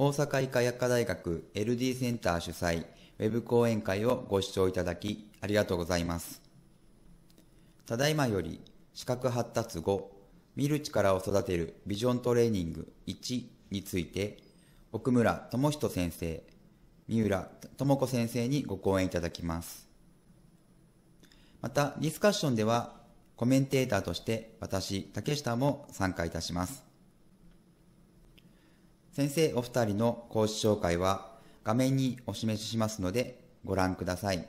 大阪医科薬科大学 LD センター主催ウェブ講演会をご視聴いただきありがとうございます。ただいまより視覚発達後、見る力を育てるビジョントレーニング1について、奥村智人先生、三浦智子先生にご講演いただきます。また、ディスカッションでは、コメンテーターとして私、竹下も参加いたします。先生お二人の講師紹介は画面にお示ししますのでご覧ください。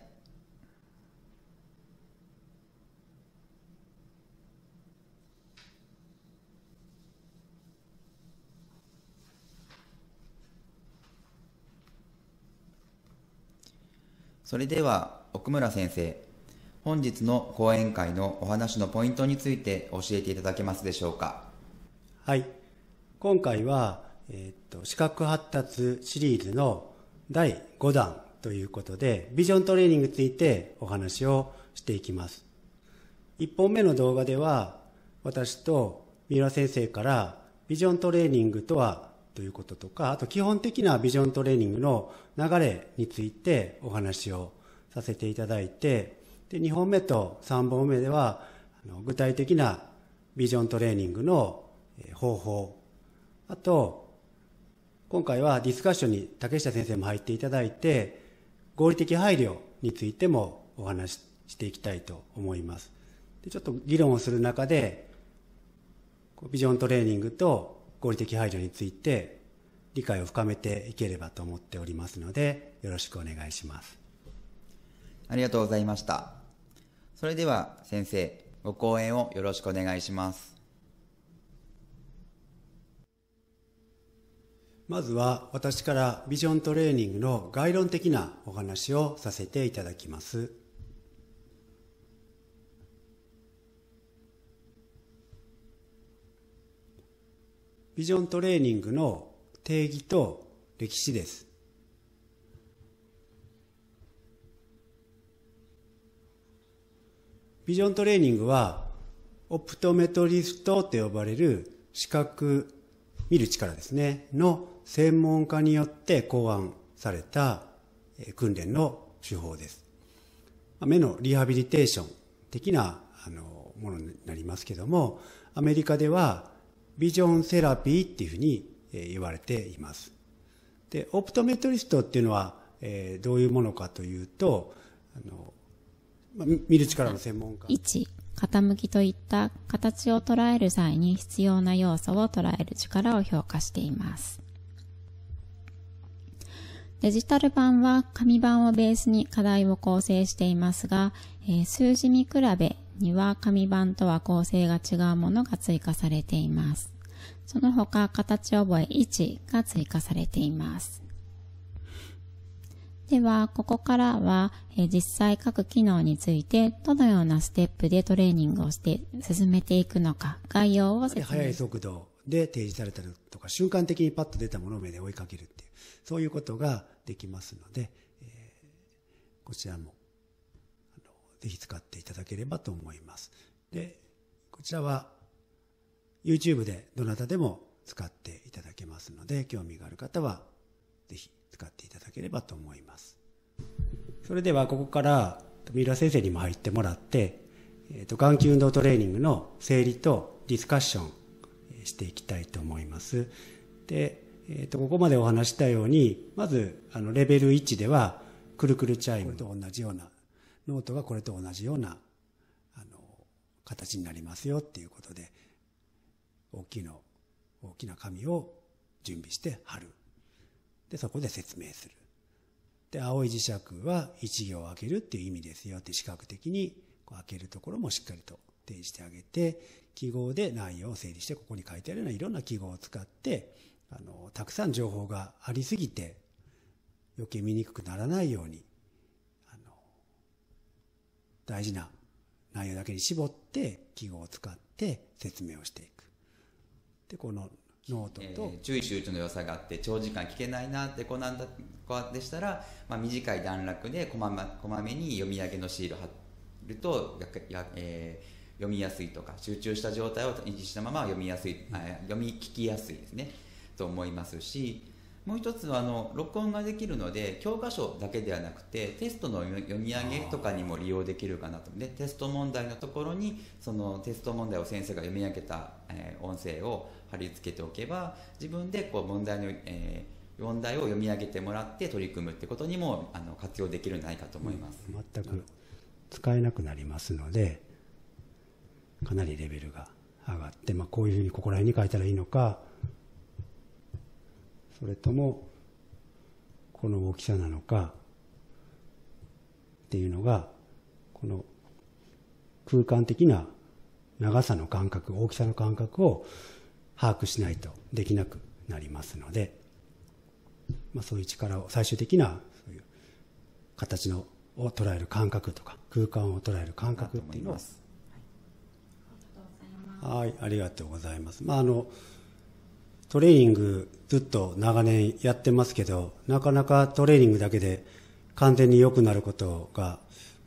それでは奥村先生、本日の講演会のお話のポイントについて教えていただけますでしょうか。はい。今回はえっ、と、視覚発達シリーズの第5弾ということで、ビジョントレーニングについてお話をしていきます。1本目の動画では、私と三浦先生からビジョントレーニングとはということとか、あと基本的なビジョントレーニングの流れについてお話をさせていただいて、で、2本目と3本目では、具体的なビジョントレーニングの方法、あと、今回はディスカッションに竹下先生も入っていただいて、合理的配慮についてもお話ししていきたいと思います。でちょっと議論をする中で、ビジョントレーニングと合理的配慮について理解を深めていければと思っておりますので、よろしくお願いします。ありがとうございました。それでは先生、ご講演をよろしくお願いします。まずは私からビジョントレーニングの概論的なお話をさせていただきます。ビジョントレーニングの定義と歴史です。ビジョントレーニングはオプトメトリストと呼ばれる視覚見る力ですね、の専門家によって考案された訓練の手法です。目のリハビリテーション的なあのものになりますけども、アメリカではビジョンセラピーっていうふうに言われています。で、オプトメトリストっていうのは、えどういうものかというと、あの、ま見る力の専門家。1、傾きといった形を捉える際に必要な要素を捉える力を評価しています。デジタル版は紙版をベースに課題を構成していますが、えー、数字見比べには紙版とは構成が違うものが追加されています。その他、形覚え1が追加されています。では、ここからは、え実際各機能について、どのようなステップでトレーニングをして進めていくのか、概要を説明速い速度で提示されたりとか、瞬間的にパッと出たものを目で追いかけるっていう、そういうことができますので、えー、こちらも、あの、ぜひ使っていただければと思います。で、こちらは、YouTube でどなたでも使っていただけますので、興味がある方は、ぜひ使っていただければと思います。それではここから三浦先生にも入ってもらって、えー、と眼球運動トレーニングの整理とディスカッションしていきたいと思います。で、えー、とここまでお話したように、まずあのレベル1ではくるくるチャイムと同じような、ノートがこれと同じようなあの形になりますよっていうことで、大きいの、大きな紙を準備して貼る。で、そこで説明する。で、青い磁石は一行開けるっていう意味ですよって視覚的にこう開けるところもしっかりと提示してあげて、記号で内容を整理して、ここに書いてあるようないろんな記号を使って、あの、たくさん情報がありすぎて、余計見にくくならないように、あの、大事な内容だけに絞って、記号を使って説明をしていく。で、このノートと、えー、注意集中の良さがあって長時間聞けないなって子なんだ子でしたら、まあ、短い段落でこま,、ま、こまめに読み上げのシール貼るとやえー、読みやすいとか集中した状態を維持したまま読みやすい、うん、読み聞きやすいですねと思いますし。もう一つはあの録音ができるので教科書だけではなくてテストの読み上げとかにも利用できるかなとでテスト問題のところにそのテスト問題を先生が読み上げた、えー、音声を貼り付けておけば自分でこう問題の、えー問題を読み上げてもらって取り組むってことにもあの活用できるんじゃないかと思います、うん、全く使えなくなりますのでかなりレベルが上がって、まあ、こういうふうにここら辺に書いたらいいのかそれともこの大きさなのかっていうのがこの空間的な長さの感覚大きさの感覚を把握しないとできなくなりますので、まあ、そういう力を最終的なそういう形のを捉える感覚とか空間を捉える感覚っていうのをはい、ありがとうございます。まああのトレーニングずっと長年やってますけど、なかなかトレーニングだけで完全に良くなることが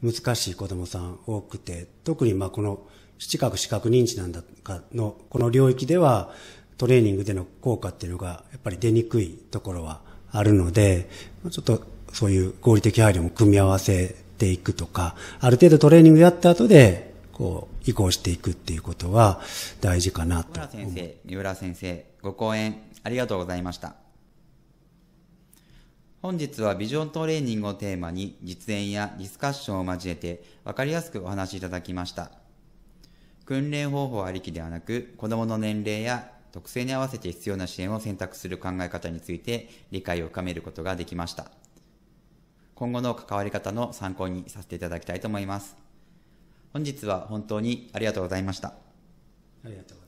難しい子供さん多くて、特にまあこの視覚視覚認知なんだかのこの領域ではトレーニングでの効果っていうのがやっぱり出にくいところはあるので、ちょっとそういう合理的配慮も組み合わせていくとか、ある程度トレーニングやった後でこう、移行していくっていうことは大事かなと。浦先生、三浦先生、ご講演ありがとうございました。本日はビジョントレーニングをテーマに実演やディスカッションを交えて分かりやすくお話しいただきました。訓練方法ありきではなく子供の年齢や特性に合わせて必要な支援を選択する考え方について理解を深めることができました。今後の関わり方の参考にさせていただきたいと思います。本日は本当にありがとうございました。ありがとう